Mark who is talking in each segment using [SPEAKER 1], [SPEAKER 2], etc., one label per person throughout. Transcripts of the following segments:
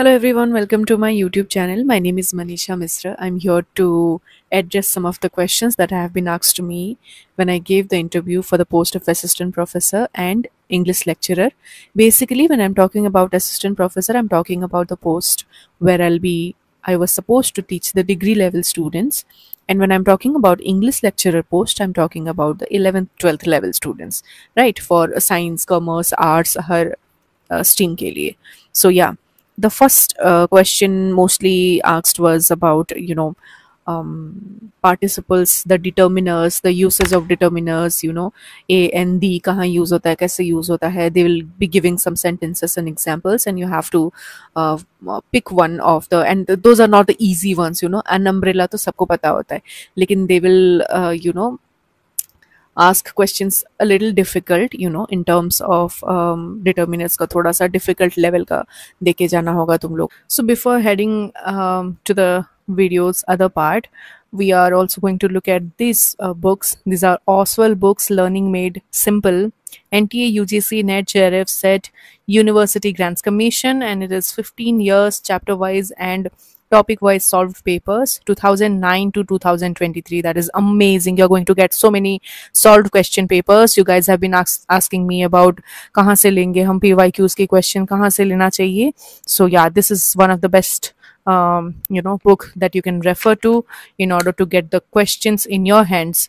[SPEAKER 1] Hello everyone, welcome to my YouTube channel. My name is Manisha Misra. I'm here to address some of the questions that have been asked to me when I gave the interview for the post of assistant professor and English lecturer. Basically, when I'm talking about assistant professor, I'm talking about the post where I'll be I was supposed to teach the degree level students and when i'm talking about english lecturer post i'm talking about the 11th 12th level students right for science commerce arts her uh, stream ke liye so yeah the first uh, question mostly asked was about you know um, participles the determiners the uses of determiners you know a and the kahan use hota hai kaise use hota hai they will be giving some sentences and examples and you have to uh, pick one of the and those are not the easy ones you know an umbrella to sabko pata hota hai lekin they will uh, you know ask questions a little difficult you know in terms of um, determinants ka thoda sa difficult level ka deke jana hoga tum log so before heading um, to the video's other part we are also going to look at these uh, books these are oswell books learning made simple NTA UGC NET JRF SET University Grants Commission and it is 15 years chapter wise and topic wise solved papers 2009 to 2023 that is amazing you're going to get so many solved question papers you guys have been ask, asking me about kahan se lenge hum pyqs ki question kahan se lena chahiye so yeah this is one of the best um, you know book that you can refer to in order to get the questions in your hands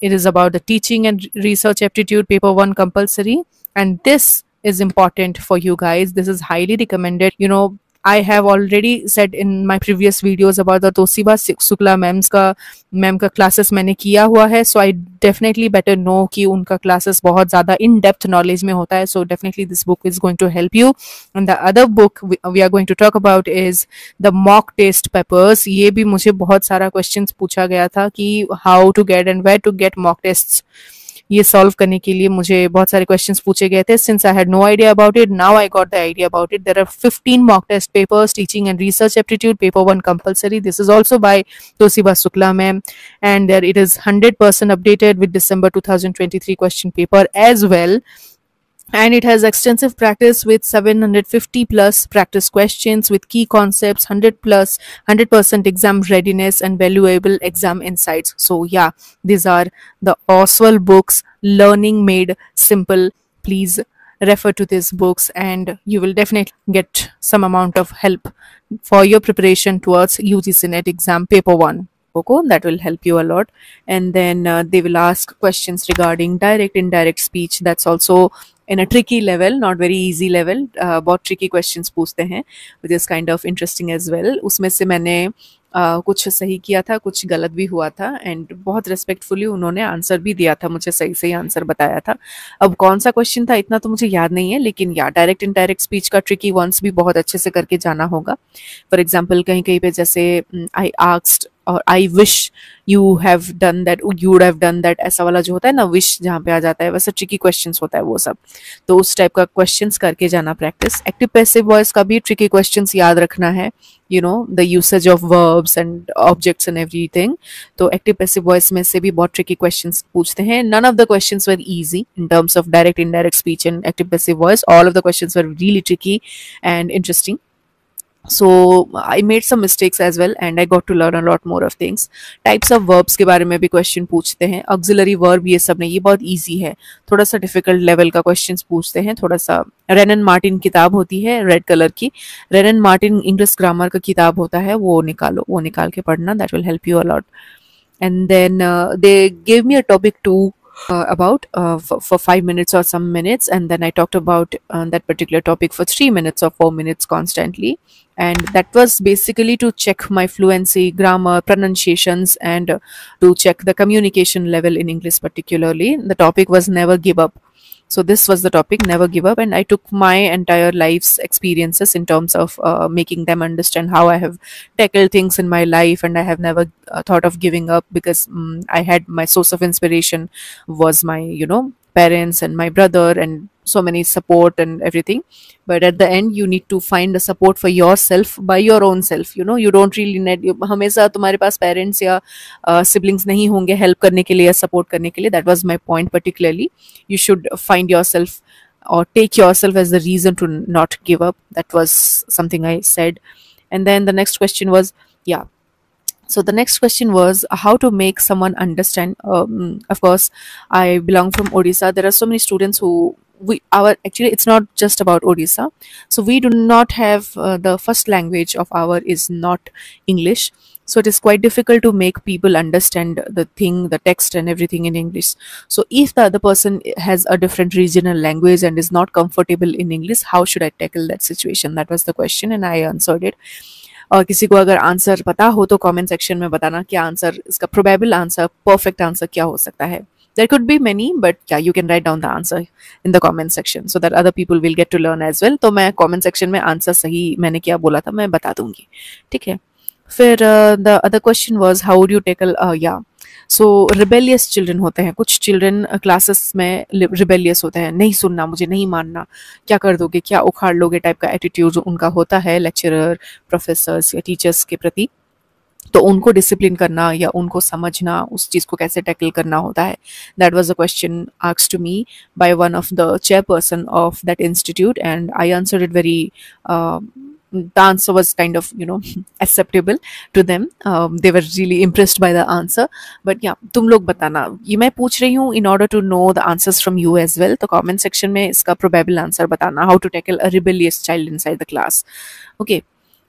[SPEAKER 1] it is about the teaching and research aptitude paper 1 compulsory and this is important for you guys this is highly recommended you know I have already set in my previous videos about the Toshiba Shukla ma'am's का ma'am का classes मैंने किया हुआ है so I definitely better know कि उनका classes बहुत ज़्यादा इन डेप्थ नॉलेज में होता है so definitely this book is going to help you and the other book we are going to talk about is the mock test papers ये भी मुझे बहुत सारा क्वेश्चन पूछा गया था कि how to get and where to get mock test ये सॉल्व करने के लिए मुझे बहुत सारे क्वेश्चन पूछे गए थे since I had no idea about it now I got the idea about it there are fifteen mock test papers teaching and research aptitude paper one compulsory this is also by Toshiba Shukla ma'am and there it is hundred percent updated with December two thousand twenty three question paper as well and it has extensive practice with 750 plus practice questions with key concepts 100 plus 100% exam readiness and valuable exam insights so yeah these are the oswald books learning made simple please refer to these books and you will definitely get some amount of help for your preparation towards UGC NET exam paper 1 that will help you a lot and then uh, they will ask questions regarding direct indirect speech that's also in a tricky level not very easy level बहुत tricky question पूछते हैं which is kind of interesting as well उसमें से मैंने कुछ सही किया था कुछ गलत भी हुआ था एंड बहुत रिस्पेक्टफुली उन्होंने आंसर भी दिया था मुझे सही सही आंसर बताया था अब कौन सा क्वेश्चन था इतना तो मुझे याद नहीं है लेकिन या डायरेक्ट इनडायरेक्ट स्पीच का ट्रिकी वंस भी बहुत अच्छे से करके जाना होगा फॉर एग्जाम्पल कहीं कहीं पे जैसे आई आस्ट और I wish you have done that you have done that ऐसा वाला जो होता है ना विश जहाँ पे आ जाता है वैसे ट्रिकी क्वेश्चन होता है वो सब तो उस टाइप का क्वेश्चन करके जाना प्रैक्टिस एक्टिव पैसिव वॉइस का भी ट्रिकी क्वेश्चन याद रखना है you know the usage of verbs and objects and everything So active passive voice में से भी बहुत tricky questions पूछते हैं none of the questions were easy in terms of direct indirect speech and active passive voice all of the questions were really tricky and interesting so i made some mistakes as well and i got to learn a lot more of things types of verbs के बारे में भी question पूछते हैं auxiliary verb ये सब नहीं ये बहुत easy है थोड़ा सा difficult level का questions पूछते हैं थोड़ा सा रेनन मार्टिन किताब होती है रेड कलर की रेनन मार्टिन इंग्लिश ग्रामर का किताब होता है वो निकालो वो निकाल के पढ़ना that will help you a lot and then they give me a topic to uh, about uh, for, for five minutes or some minutes and then i talked about uh, that particular topic for three minutes or four minutes constantly and that was basically to check my fluency grammar pronunciations and uh, to check the communication level in english particularly the topic was never give up so this was the topic never give up and i took my entire life's experiences in terms of uh, making them understand how i have tackled things in my life and i have never uh, thought of giving up because um, i had my source of inspiration was my you know parents and my brother and so many support and everything but at the end you need to find the support for yourself by your own self you know you don't really need हमेशा तुम्हारे पास parents parents siblings uh, नहीं होंगे help करने के लिए या support करने के लिए That was my point particularly. You should find yourself or take yourself as the reason to not give up that was something i said and then the next question was yeah so the next question was how to make someone understand um, of course i belong from odisha there are so many students who we our actually it's not just about Odisha. So we do not have uh, the first language of our is not English. So it is quite difficult to make people understand the thing, the text and everything in English. So if the other person has a different regional language and is not comfortable in English, how should I tackle that situation? That was the question and I answered it. और किसी को अगर answer पता हो तो comment section में बताना कि आंसर इसका प्रोबेबल आंसर परफेक्ट आंसर क्या हो सकता है there could be many but yeah you can write down the answer in the comment section so that other people will get to learn as well तो मैं comment section में answer सही मैंने क्या बोला था मैं बता दूंगी ठीक है फिर the other question was how do you tackle या सो रिबेलियस चिल्ड्रन होते हैं कुछ चिल्ड्रन क्लासेस uh, में रिबेलियस होते हैं नहीं सुनना मुझे नहीं मानना क्या कर दोगे क्या उखाड़ लोगे टाइप का एटीट्यूड उनका होता है लेक्चरर प्रोफेसर्स या टीचर्स के प्रति तो उनको डिसिप्लिन करना या उनको समझना उस चीज़ को कैसे टैकल करना होता है दैट वॉज अ क्वेश्चन आक्स to me by one of the chairperson of that institute and I answer it very the answer was kind of you know acceptable to them they were really impressed by the answer but या तुम लोग बताना ये मैं पूछ रही हूँ in order to know the answers from you as well तो कॉमेंट सेक्शन में इसका प्रोबेबल आंसर बताना how to tackle a rebellious child inside the class okay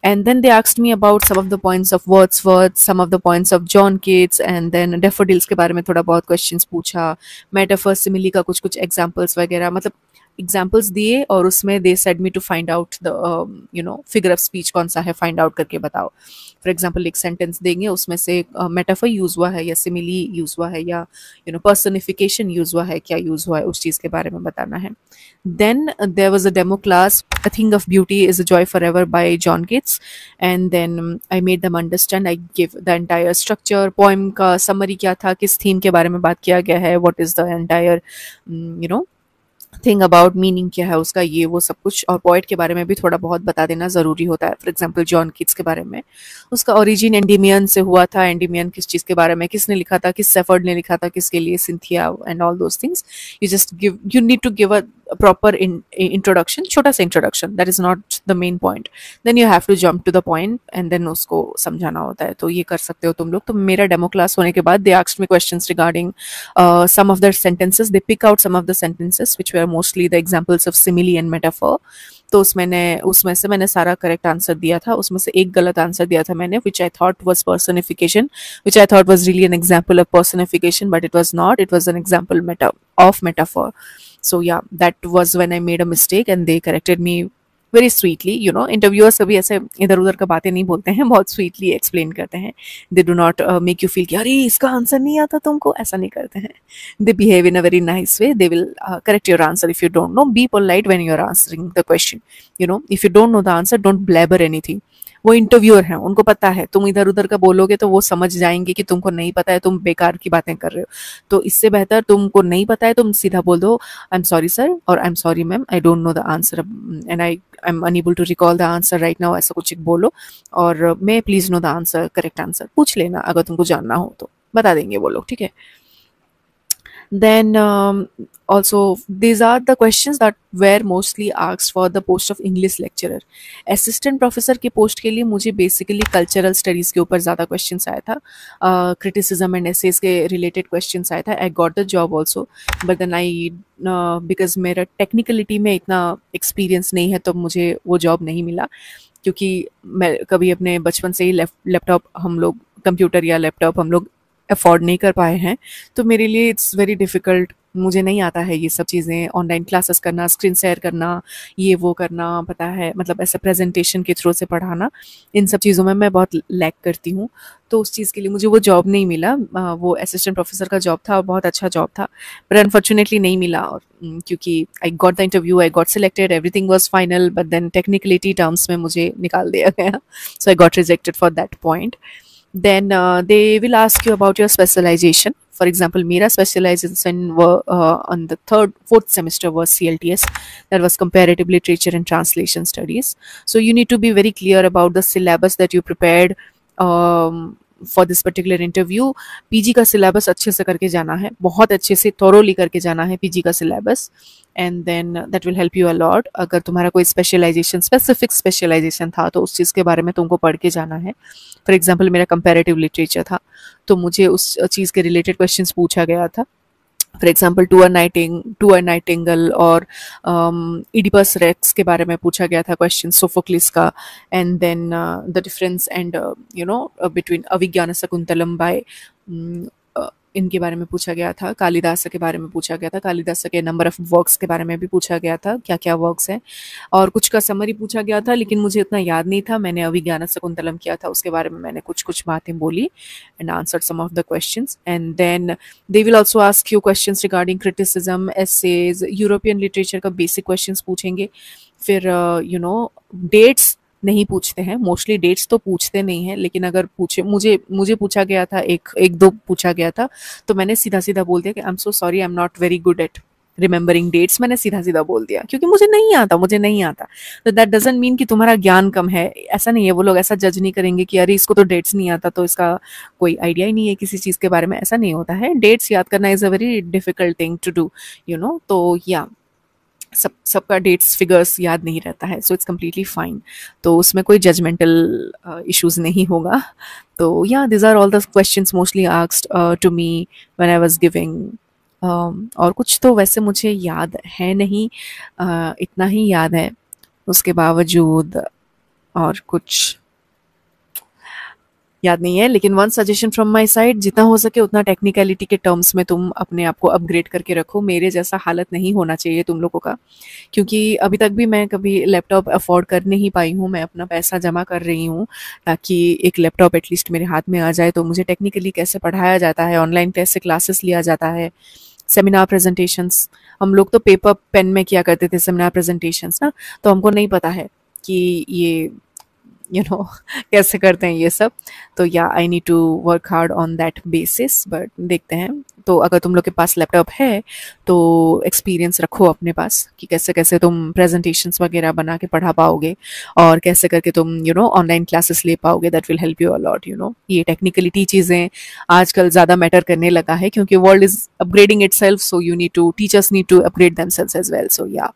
[SPEAKER 1] and then they asked me about some of the points of Wordsworth, some of the points of John Keats, and then daffodils ke बारे mein thoda bahut questions pucha, metaphor simile ka kuch kuch examples wagera. Matlab, examples दिए और उसमें they said me to find out the you know figure of speech कौन सा है find out करके बताओ for example एक सेंटेंस देंगे उसमें से मेटाफर uh, यूज़ हुआ है या सिमिली यूज़ हुआ है या यू नो पर्सनिफिकेशन यूज़ हुआ है क्या यूज़ हुआ है उस चीज़ के बारे में बताना है then there was a demo class a thing of beauty is a joy forever by John Keats and then I made them understand I give the entire structure poem का summary क्या था किस theme के बारे में बात किया गया है what is the entire you know thing about meaning क्या है उसका ये वो सब कुछ और पॉइट के बारे में भी थोड़ा बहुत बता देना ज़रूरी होता है फॉर एग्जाम्पल जॉन किट्स के बारे में उसका ओरिजिन एंडीमियन से हुआ था एंडीमियन किस चीज़ के बारे में किसने लिखा था किस सेफर्ड ने लिखा था किसके लिए Cynthia and all those things you just give you need to give a proper in, introduction chota sa introduction that is not the main point then you have to jump to the point and then usko samjhana hota hai to ye kar sakte ho tum log to mera demo class hone ke baad they asked me questions regarding uh, some of their sentences they pick out some of the sentences which were mostly the examples of simile and metaphor तो उसमें ने उसमें से मैंने सारा correct answer दिया था उसमें से एक गलत आंसर दिया था मैंने which I thought was personification which I thought was really an example of personification but it was not it was an example of metaphor so या that was when I made a mistake and they corrected me very sweetly you know interviewers कभी ऐसे इधर उधर का बातें नहीं बोलते हैं बहुत स्वीटली एक्सप्लेन करते हैं they do not make you feel कि अरे इसका आंसर नहीं आता तुमको ऐसा नहीं करते हैं they behave in a very nice way they will correct your answer if you don't know be polite when you are answering the question you know if you don't know the answer don't blabber anything वो interviewer हैं उनको पता है तुम इधर उधर का बोलोगे तो वो समझ जाएंगे कि तुमको नहीं पता है तुम बेकार की बातें कर रहे हो तो इससे बेहतर तुमको नहीं पता है तुम सीधा बोल दो आई एम सॉरी सर और I am sorry ma'am I don't know the answer and I I am unable to recall the answer right now ऐसा कुछ एक बोलो और मैं please know the answer correct answer पूछ लेना अगर तुमको जानना हो तो बता देंगे वो लोग ठीक है then um, also these are the questions that were mostly asked for the post of english lecturer assistant professor ke post ke liye mujhe basically cultural studies ke upar zyada questions aaya tha uh, criticism and essays ke related questions aaya tha I got the job also but then I uh, because mera technicality mein itna experience nahi hai to mujhe wo job nahi mila क्योंकि मैं कभी अपने बचपन से ही laptop हम लोग computer या laptop हम लोग अफोर्ड नहीं कर पाए हैं तो मेरे लिए इट्स वेरी डिफ़िकल्ट मुझे नहीं आता है ये सब चीज़ें ऑनलाइन क्लासेस करना स्क्रीन शेयर करना ये वो करना पता है मतलब ऐसे प्रेजेंटेशन के थ्रू से पढ़ाना इन सब चीज़ों में मैं बहुत लैक करती हूँ तो उस चीज़ के लिए मुझे वो जॉब नहीं मिला वो असिस्टेंट प्रोफेसर का जॉब था और बहुत अच्छा जॉब था बट अनफॉर्चुनेटली नहीं मिला और क्योंकि I got the interview I got selected everything was final but then technicality terms में मुझे निकाल दिया गया so I got rejected for that point then uh, they will ask you about your specialization for example mira specialization were uh, on the third fourth semester was clts that was comparative literature and translation studies so you need to be very clear about the syllabus that you prepared um, for this particular interview PG का syllabus अच्छे से करके जाना है बहुत अच्छे से thoroughly करके जाना है पीजी का syllabus and then that will help you a lot अगर तुम्हारा कोई स्पेशलाइजेशन स्पेसिफिक स्पेशलाइजेशन था तो उस चीज़ के बारे में तुमको पढ़ के जाना है फॉर एग्जाम्पल मेरा कंपेरेटिव लिटरेचर था तो मुझे उस चीज़ के रिलेटेड क्वेश्चन पूछा गया था for example to a nighting to a nightingale और इडिपस um, रेक्स के बारे में पूछा गया था क्वेश्चन सोफोक्लिस का and then the difference and you know between Abhijnana Shakuntalam by इनके बारे में पूछा गया था कालिदास के बारे में पूछा गया था कालिदास के नंबर ऑफ वर्क्स के बारे में भी पूछा गया था क्या क्या वर्क्स हैं और कुछ का समरी पूछा गया था लेकिन मुझे इतना याद नहीं था मैंने अभी अभिज्ञान शकुंतलम किया था उसके बारे में मैंने कुछ कुछ बातें बोली and answer some of the question and then they will also ask you question regarding criticism essays European literature का बेसिक क्वेश्चन पूछेंगे फिर यू नो डेट्स नहीं पूछते हैं मोस्टली डेट्स तो पूछते नहीं हैं लेकिन अगर पूछे मुझे मुझे पूछा गया था एक एक दो पूछा गया था तो मैंने सीधा सीधा बोल दिया कि I am so sorry I am not very good at remembering dates मैंने सीधा सीधा बोल दिया क्योंकि मुझे नहीं आता मुझे नहीं आता तो दैट डजेंट मीन कि तुम्हारा ज्ञान कम है ऐसा नहीं है वो लोग ऐसा जज नहीं करेंगे कि अरे इसको तो डेट्स नहीं आता तो इसका कोई आइडिया ही नहीं है किसी चीज़ के बारे में ऐसा नहीं होता है डेट्स याद करना is a very difficult thing to do you know तो या सब सबका डेट्स फिगर्स याद नहीं रहता है सो इट्स कम्प्लीटली फाइन तो उसमें कोई जजमेंटल इश्यूज़ uh, नहीं होगा तो yeah these are all the question mostly आक्सड to me one I was giving और कुछ तो वैसे मुझे याद है नहीं uh, इतना ही याद है उसके बावजूद और कुछ याद नहीं है लेकिन one suggestion from my side जितना हो सके उतना टेक्निकलिटी के टर्म्स में तुम अपने आप को अपग्रेड करके रखो मेरे जैसा हालत नहीं होना चाहिए तुम लोगों का क्योंकि अभी तक भी मैं कभी लैपटॉप अफोर्ड कर नहीं पाई हूँ मैं अपना पैसा जमा कर रही हूँ ताकि एक लैपटॉप एटलीस्ट मेरे हाथ में आ जाए तो मुझे टेक्निकली कैसे पढ़ाया जाता है ऑनलाइन कैसे क्लासेस लिया जाता है सेमिनार प्रेजेंटेशंस हम लोग तो पेपर पेन में किया करते थे सेमिनार प्रेजेंटेशंस ना तो हमको नहीं पता है कि ये यू नो कैसे करते हैं ये सब तो yeah I need to work hard on that basis but देखते हैं तो अगर तुम लोग के पास लैपटॉप है तो एक्सपीरियंस रखो अपने पास कि कैसे कैसे तुम प्रेजेंटेशंस वगैरह बना के पढ़ा पाओगे और कैसे करके तुम यू नो ऑनलाइन क्लासेस ले पाओगे that will help you a lot you know ये टेक्निकलिटी चीज़ें आजकल ज़्यादा मैटर करने लगा है क्योंकि world is upgrading itself so you need to teachers need to upgrade them as well so yeah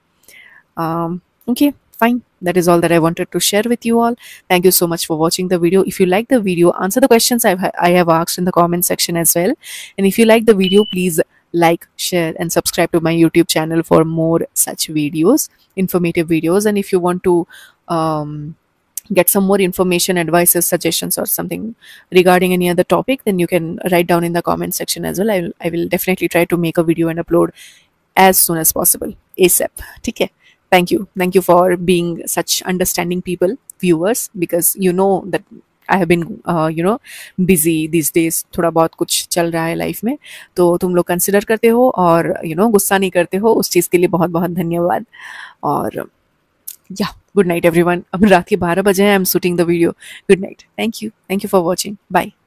[SPEAKER 1] okay fine that is all that i wanted to share with you all thank you so much for watching the video if you like the video answer the questions I've, i have asked in the comment section as well and if you like the video please like share and subscribe to my youtube channel for more such videos informative videos and if you want to um, get some more information advices suggestions or something regarding any other topic then you can write down in the comment section as well i will, I will definitely try to make a video and upload as soon as possible asap take care thank you thank you for being such understanding people viewers because you know that I have been you know busy this days थोड़ा बहुत कुछ चल रहा है life में तो तुम लोग कंसिडर करते हो और यू नो गुस्सा नहीं करते हो उस चीज़ के लिए बहुत बहुत धन्यवाद और या गुड नाइट एवरी वन अब रात के बारह बजे हैं I am shooting the video good night thank you thank you for watching bye